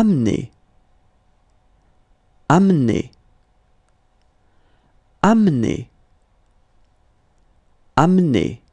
amener, amener, amener, amener.